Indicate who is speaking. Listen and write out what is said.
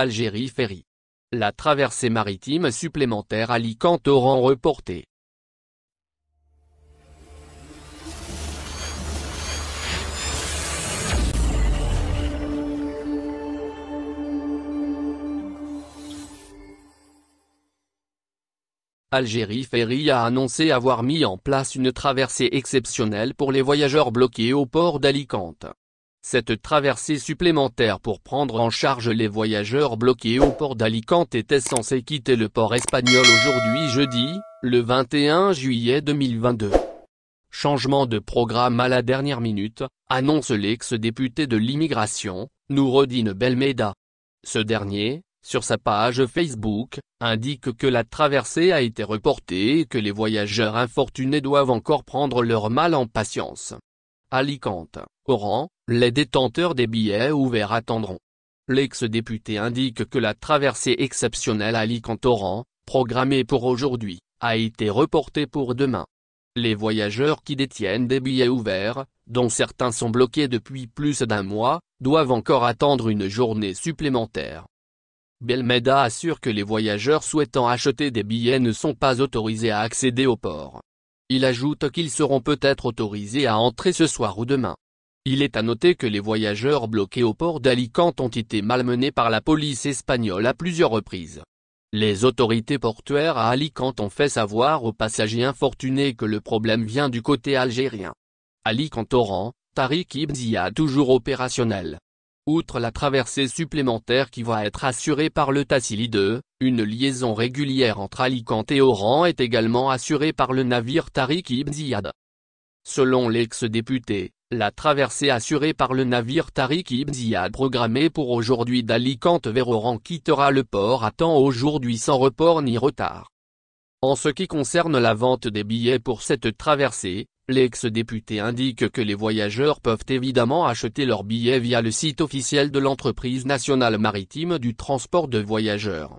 Speaker 1: Algérie Ferry. La traversée maritime supplémentaire Alicante-Oran reporté. Algérie Ferry a annoncé avoir mis en place une traversée exceptionnelle pour les voyageurs bloqués au port d'Alicante. Cette traversée supplémentaire pour prendre en charge les voyageurs bloqués au port d'Alicante était censée quitter le port espagnol aujourd'hui jeudi, le 21 juillet 2022. Changement de programme à la dernière minute, annonce l'ex-député de l'immigration, Nourodine Belmeda. Ce dernier, sur sa page Facebook, indique que la traversée a été reportée et que les voyageurs infortunés doivent encore prendre leur mal en patience. Alicante, Oran, les détenteurs des billets ouverts attendront. L'ex-député indique que la traversée exceptionnelle Alicante-Oran, programmée pour aujourd'hui, a été reportée pour demain. Les voyageurs qui détiennent des billets ouverts, dont certains sont bloqués depuis plus d'un mois, doivent encore attendre une journée supplémentaire. Belmeda assure que les voyageurs souhaitant acheter des billets ne sont pas autorisés à accéder au port. Il ajoute qu'ils seront peut-être autorisés à entrer ce soir ou demain. Il est à noter que les voyageurs bloqués au port d'Alicante ont été malmenés par la police espagnole à plusieurs reprises. Les autorités portuaires à Alicante ont fait savoir aux passagers infortunés que le problème vient du côté algérien. Alicante-Oran, Tariq Ibn toujours opérationnel. Outre la traversée supplémentaire qui va être assurée par le Tassili 2, une liaison régulière entre Alicante et Oran est également assurée par le navire Tariq Ibn Ziyad. Selon l'ex-député, la traversée assurée par le navire Tariq Ibn Ziyad programmée pour aujourd'hui d'Alicante vers Oran quittera le port à temps aujourd'hui sans report ni retard. En ce qui concerne la vente des billets pour cette traversée, l'ex-député indique que les voyageurs peuvent évidemment acheter leurs billets via le site officiel de l'entreprise nationale maritime du transport de voyageurs.